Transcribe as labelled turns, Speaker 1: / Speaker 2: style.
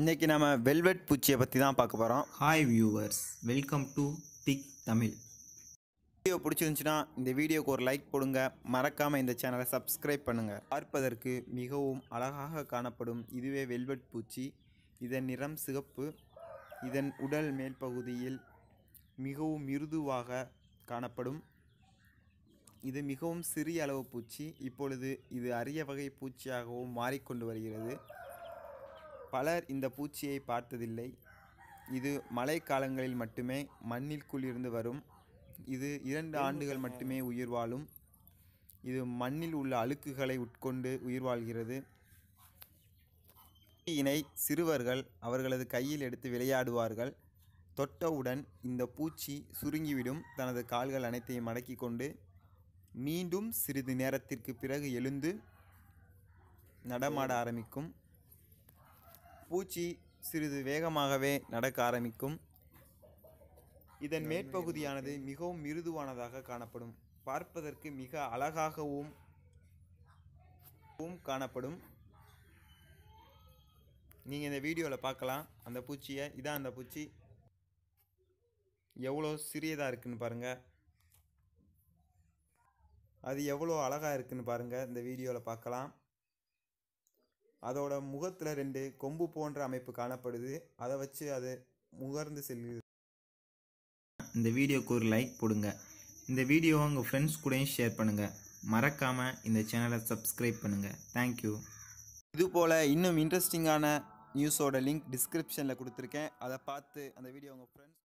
Speaker 1: இன்றைக்கி நம்ம வெல்வெட் பூச்சியை பற்றி தான் பார்க்க போகிறோம் ஹாய் வியூவர்ஸ் வெல்கம் டு திக் தமிழ்
Speaker 2: வீடியோ பிடிச்சிருந்துச்சுன்னா இந்த வீடியோக்கு ஒரு லைக் போடுங்க மறக்காமல் இந்த சேனலை சப்ஸ்கிரைப் பண்ணுங்கள் பார்ப்பதற்கு மிகவும் அழகாக காணப்படும் இதுவே வெல்வெட் பூச்சி இதன் நிறம் சிகப்பு இதன் உடல் மேல் பகுதியில் மிகவும் மிருதுவாக காணப்படும் இது மிகவும் சிறிய அளவு பூச்சி இப்பொழுது இது அரிய வகை பூச்சியாகவும் மாறிக்கொண்டு வருகிறது பலர் இந்த பூச்சியை பார்த்ததில்லை இது மழைக்காலங்களில் மட்டுமே மண்ணிற்குள் இருந்து வரும் இது இரண்டு ஆண்டுகள் மட்டுமே உயிர் வாழும் இது மண்ணில் உள்ள அழுக்குகளை உட்கொண்டு உயிர் வாழ்கிறது இணை சிறுவர்கள் அவர்களது கையில் எடுத்து விளையாடுவார்கள் தொட்டவுடன் இந்த பூச்சி சுருங்கிவிடும் தனது கால்கள் அனைத்தையும் மடக்கி கொண்டு மீண்டும் சிறிது நேரத்திற்கு பிறகு எழுந்து நடமாட ஆரம்பிக்கும் பூச்சி சிறிது வேகமாகவே நடக்க ஆரம்பிக்கும் இதன் மேற்பகுதியானது மிகவும் மிருதுவானதாக காணப்படும் பார்ப்பதற்கு மிக அழகாகவும் காணப்படும் நீங்கள் இந்த வீடியோவில் பார்க்கலாம் அந்த பூச்சியை இதான் அந்த பூச்சி எவ்வளோ சிறியதாக இருக்குதுன்னு பாருங்கள் அது எவ்வளோ அழகாக இருக்குதுன்னு பாருங்கள் இந்த வீடியோவில் பார்க்கலாம் அதோட முகத்தில் ரெண்டு கொம்பு போன்ற அமைப்பு காணப்படுது அதை வச்சு அது முகர்ந்து செல்கிறது
Speaker 1: இந்த வீடியோக்கு ஒரு லைக் போடுங்க இந்த வீடியோவை உங்கள் ஃப்ரெண்ட்ஸ் கூடயும் ஷேர் பண்ணுங்கள் மறக்காமல் இந்த சேனலை சப்ஸ்கிரைப் பண்ணுங்கள் தேங்க்யூ
Speaker 2: இதுபோல் இன்னும் இன்ட்ரெஸ்டிங்கான நியூஸோட லிங்க் டிஸ்கிரிப்ஷனில் கொடுத்துருக்கேன் அதை பார்த்து அந்த வீடியோ உங்கள் ஃப்ரெண்ட்ஸ்